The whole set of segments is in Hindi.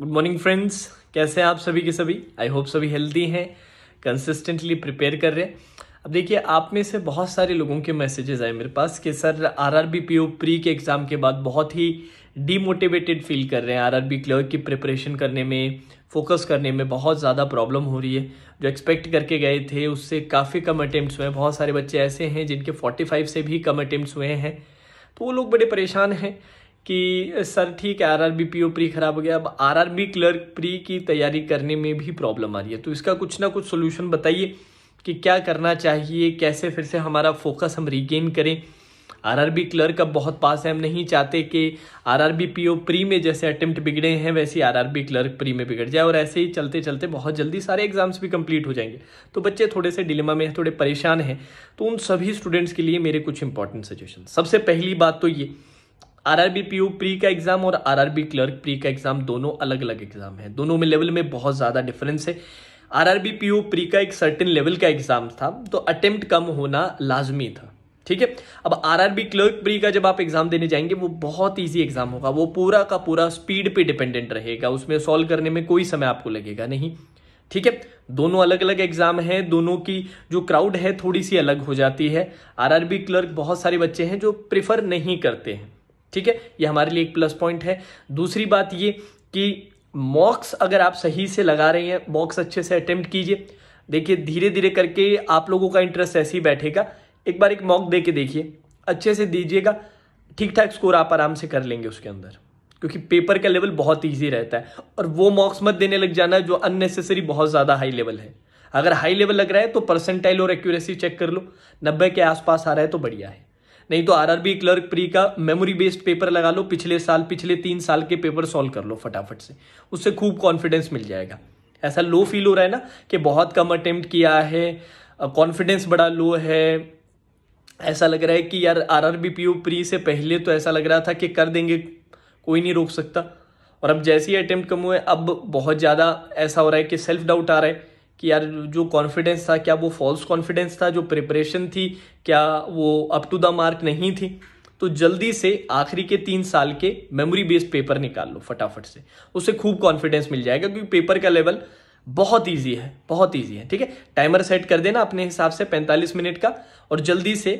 गुड मॉर्निंग फ्रेंड्स कैसे हैं आप सभी के सभी आई होप सभी हेल्दी हैं कंसिस्टेंटली प्रिपेयर कर रहे हैं अब देखिए आप में से बहुत सारे लोगों के मैसेजेस आए मेरे पास कि sir R R B P O pre के एग्ज़ाम के बाद बहुत ही डीमोटिवेटेड फील कर रहे हैं आर आर बी क्लर्क की प्रिपरेशन करने में फोकस करने में बहुत ज़्यादा प्रॉब्लम हो रही है जो एक्सपेक्ट करके गए थे उससे काफ़ी कम अटेम्प्ट हुए हैं बहुत सारे बच्चे ऐसे हैं जिनके फोर्टी फाइव से भी कम अटेम्प्ट हुए हैं तो वो लोग बड़े परेशान हैं कि सर ठीक है R R B P O pre खराब हो गया अब R R B clerk pre की तैयारी करने में भी प्रॉब्लम आ रही है तो इसका कुछ ना कुछ सोल्यूशन बताइए कि क्या करना चाहिए कैसे फिर से हमारा फोकस हम रिगेन करें आर आर बी क्लर्क अब बहुत पास है हम नहीं चाहते कि R R B P O pre में जैसे अटेम्प्ट बिगड़े हैं वैसे R R B clerk pre में बिगड़ जाए और ऐसे ही चलते चलते बहुत जल्दी सारे एग्जाम्स भी कंप्लीट हो जाएंगे तो बच्चे थोड़े से डिलेमा में थोड़े परेशान हैं तो उन सभी स्टूडेंट्स के लिए मेरे कुछ इंपॉर्टेंट सजेशन सबसे पहली बात तो ये आरआरबी पीयू प्री का एग्जाम और आरआरबी क्लर्क प्री का एग्जाम दोनों अलग अलग एग्जाम है दोनों में लेवल में बहुत ज्यादा डिफरेंस है आरआरबी पीयू प्री का एक सर्टेन लेवल का एग्जाम था तो अटेम्प्ट कम होना लाजमी था ठीक है अब आरआरबी क्लर्क प्री का जब आप एग्जाम देने जाएंगे वो बहुत ईजी एग्जाम होगा वो पूरा का पूरा स्पीड पे डिपेंडेंट रहेगा उसमें सॉल्व करने में कोई समय आपको लगेगा नहीं ठीक है दोनों अलग अलग एग्जाम हैं दोनों की जो क्राउड है थोड़ी सी अलग हो जाती है आरआरबी क्लर्क बहुत सारे बच्चे हैं जो प्रिफर नहीं करते हैं ठीक है ये हमारे लिए एक प्लस पॉइंट है दूसरी बात ये कि मॉक्स अगर आप सही से लगा रहे हैं मॉक्स अच्छे से अटेम्प्ट कीजिए देखिए धीरे धीरे करके आप लोगों का इंटरेस्ट ऐसे ही बैठेगा एक बार एक मॉक दे के देखिए अच्छे से दीजिएगा ठीक ठाक स्कोर आप आराम से कर लेंगे उसके अंदर क्योंकि पेपर का लेवल बहुत ईजी रहता है और वो मॉक्स मत देने लग जाना जो अननेसेसरी बहुत ज़्यादा हाई लेवल है अगर हाई लेवल लग रहा है तो परसेंटाइल और एक्यूरेसी चेक कर लो नब्बे के आसपास आ रहा है तो बढ़िया है नहीं तो आरआरबी क्लर्क प्री का मेमोरी बेस्ड पेपर लगा लो पिछले साल पिछले तीन साल के पेपर सॉल्व कर लो फटाफट से उससे खूब कॉन्फिडेंस मिल जाएगा ऐसा लो फील हो रहा है ना कि बहुत कम अटेम्प्ट किया है कॉन्फिडेंस बड़ा लो है ऐसा लग रहा है कि यार R R B P O pre से पहले तो ऐसा लग रहा था कि कर देंगे कोई नहीं रोक सकता और अब जैसे ही अटेम्प्ट कम हुए अब बहुत ज़्यादा ऐसा हो रहा है कि सेल्फ डाउट आ रहा है कि यार जो कॉन्फिडेंस था क्या वो फॉल्स कॉन्फिडेंस था जो प्रिपरेशन थी क्या वो अप टू द मार्क नहीं थी तो जल्दी से आखिरी के तीन साल के मेमोरी बेस्ड पेपर निकाल लो फटाफट से उससे खूब कॉन्फिडेंस मिल जाएगा क्योंकि पेपर का लेवल बहुत ईजी है बहुत ईजी है ठीक है टाइमर सेट कर देना अपने हिसाब से 45 मिनट का और जल्दी से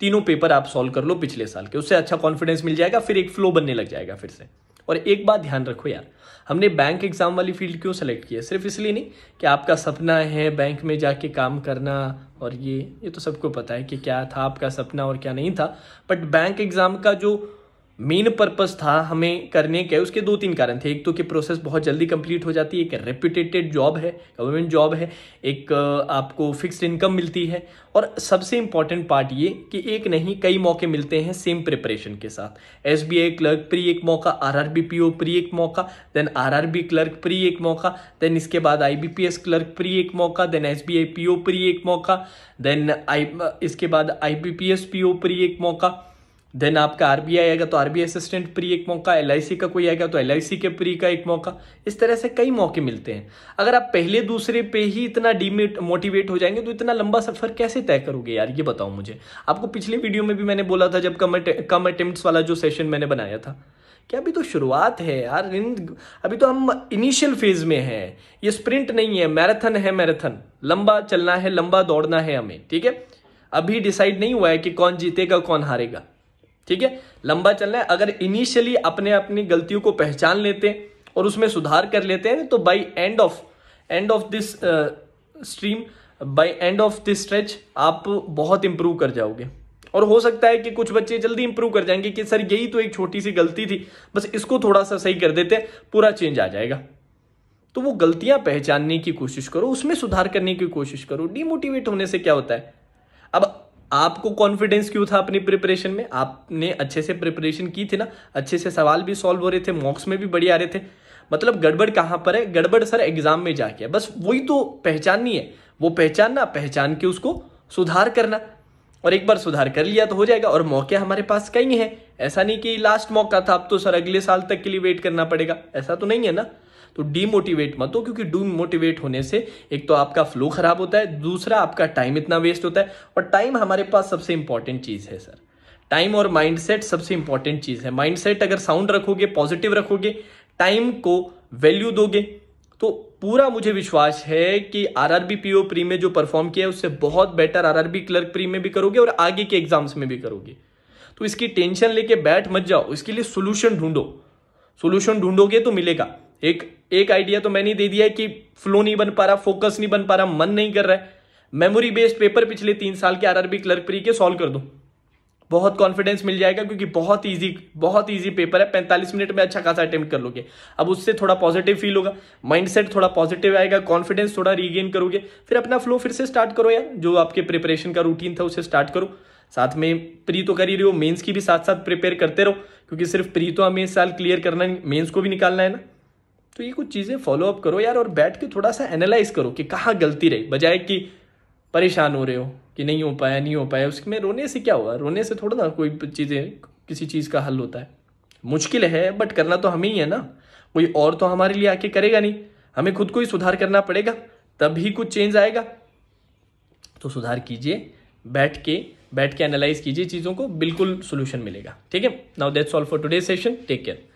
तीनों पेपर आप सॉल्व कर लो पिछले साल के उससे अच्छा कॉन्फिडेंस मिल जाएगा फिर एक फ्लो बनने लग जाएगा फिर से और एक बात ध्यान रखो यार हमने बैंक एग्जाम वाली फील्ड क्यों सेलेक्ट किया सिर्फ इसलिए नहीं कि आपका सपना है बैंक में जाके काम करना और ये ये तो सबको पता है कि क्या था आपका सपना और क्या नहीं था बट बैंक एग्जाम का जो मेन पर्पस था हमें करने के उसके दो तीन कारण थे एक तो कि प्रोसेस बहुत जल्दी कंप्लीट हो जाती है एक रेप्यूटेटेड जॉब है गवर्नमेंट जॉब है एक आपको फिक्स्ड इनकम मिलती है और सबसे इम्पॉर्टेंट पार्ट ये कि एक नहीं कई मौके मिलते हैं सेम प्रिपरेशन के साथ S B I clerk pre एक मौका R R B P O pre एक मौका then R R B clerk pre एक मौका देन इसके बाद I B P S clerk pre एक मौका then S B I P O pre एक मौका देन आई इसके बाद I B P S P O pre एक मौका देन आपका आरबीआई आएगा तो आरबीआई असिस्टेंट प्री एक मौका एलआईसी का कोई आएगा तो एलआईसी के प्री का एक मौका इस तरह से कई मौके मिलते हैं अगर आप पहले दूसरे पे ही इतना डीमेट मोटिवेट हो जाएंगे तो इतना लंबा सफर कैसे तय करोगे यार ये बताओ मुझे आपको पिछले वीडियो में भी मैंने बोला था जब कम कम अटेम्प्ट वाला जो सेशन मैंने बनाया था कि अभी तो शुरुआत है यार इन अभी तो हम इनिशियल फेज में हैं ये स्प्रिंट नहीं है मैराथन है मैराथन लंबा चलना है लंबा दौड़ना है हमें ठीक है अभी डिसाइड नहीं हुआ है कि कौन जीतेगा कौन हारेगा ठीक है लंबा चलना है अगर इनिशियली अपने अपनी गलतियों को पहचान लेते हैं और उसमें सुधार कर लेते हैं तो by end of end of this stream by end of this stretch आप बहुत इंप्रूव कर जाओगे और हो सकता है कि कुछ बच्चे जल्दी इंप्रूव कर जाएंगे कि सर यही तो एक छोटी सी गलती थी बस इसको थोड़ा सा सही कर देते पूरा चेंज आ जाएगा तो वो गलतियां पहचानने की कोशिश करो उसमें सुधार करने की कोशिश करो डिमोटिवेट होने से क्या होता है अब आपको कॉन्फिडेंस क्यों था अपनी प्रिपरेशन में आपने अच्छे से प्रिपरेशन की थी ना अच्छे से सवाल भी सॉल्व हो रहे थे मॉक्स में भी बढ़िया आ रहे थे मतलब गड़बड़ कहाँ पर है गड़बड़ सर एग्जाम में जाके बस वही तो पहचाननी है वो पहचानना पहचान के उसको सुधार करना और एक बार सुधार कर लिया तो हो जाएगा और मौके हमारे पास कई हैं ऐसा नहीं कि लास्ट मौका था अब तो सर अगले साल तक के लिए वेट करना पड़ेगा ऐसा तो नहीं है ना तो डीमोटिवेट मत हो क्योंकि डीमोटिवेट होने से एक तो आपका फ्लो खराब होता है दूसरा आपका टाइम इतना वेस्ट होता है और टाइम हमारे पास सबसे इंपॉर्टेंट चीज़ है सर टाइम और माइंडसेट सबसे इंपॉर्टेंट चीज़ है माइंडसेट अगर साउंड रखोगे पॉजिटिव रखोगे टाइम को वैल्यू दोगे तो पूरा मुझे विश्वास है कि आरआरबी पीओ प्री में जो परफॉर्म किया है उससे बहुत बेटर आरआरबी क्लर्क प्री में भी करोगे और आगे के एग्जाम्स में भी करोगे तो इसकी टेंशन लेके बैठ मत जाओ इसके लिए सोल्यूशन ढूंढो सोल्यूशन ढूंढोगे तो मिलेगा एक एक आइडिया तो मैंने दे दिया है कि फ्लो नहीं बन पा रहा फोकस नहीं बन पा रहा मन नहीं कर रहा है मेमोरी बेस्ड पेपर पिछले तीन साल के आरआरबी क्लर्क प्री के सॉल्व कर दो बहुत कॉन्फिडेंस मिल जाएगा क्योंकि बहुत इजी बहुत इजी पेपर है पैंतालीस मिनट में अच्छा खासा अटेम्प्ट कर लोगे अब उससे थोड़ा पॉजिटिव फील होगा माइंडसेट थोड़ा पॉजिटिव आएगा कॉन्फिडेंस थोड़ा रीगेन करोगे फिर अपना फ्लो फिर से स्टार्ट करो यार जो आपके प्रिपरेशन का रूटीन था उसे स्टार्ट करो साथ में प्री तो कर ही रहे हो मेन्स की भी साथ साथ प्रिपेयर करते रहो क्योंकि सिर्फ प्री तो हमें इस साल क्लियर करना मेन्स को भी निकालना है ना तो ये कुछ चीज़ें फॉलो अप करो यार और बैठ के थोड़ा सा एनालाइज करो कि कहाँ गलती रही बजाय कि परेशान हो रहे हो कि नहीं हो पाया नहीं हो पाया उसमें रोने से क्या हुआ रोने से थोड़ा ना कोई चीज़ें किसी चीज़ का हल होता है मुश्किल है बट करना तो हमें ही है ना कोई और तो हमारे लिए आके करेगा नहीं हमें खुद को ही सुधार करना पड़ेगा तब ही कुछ चेंज आएगा तो सुधार कीजिए बैठ के बैठ के एनालाइज कीजिए चीज़ों को बिल्कुल सोल्यूशन मिलेगा ठीक है now that's all for today session take care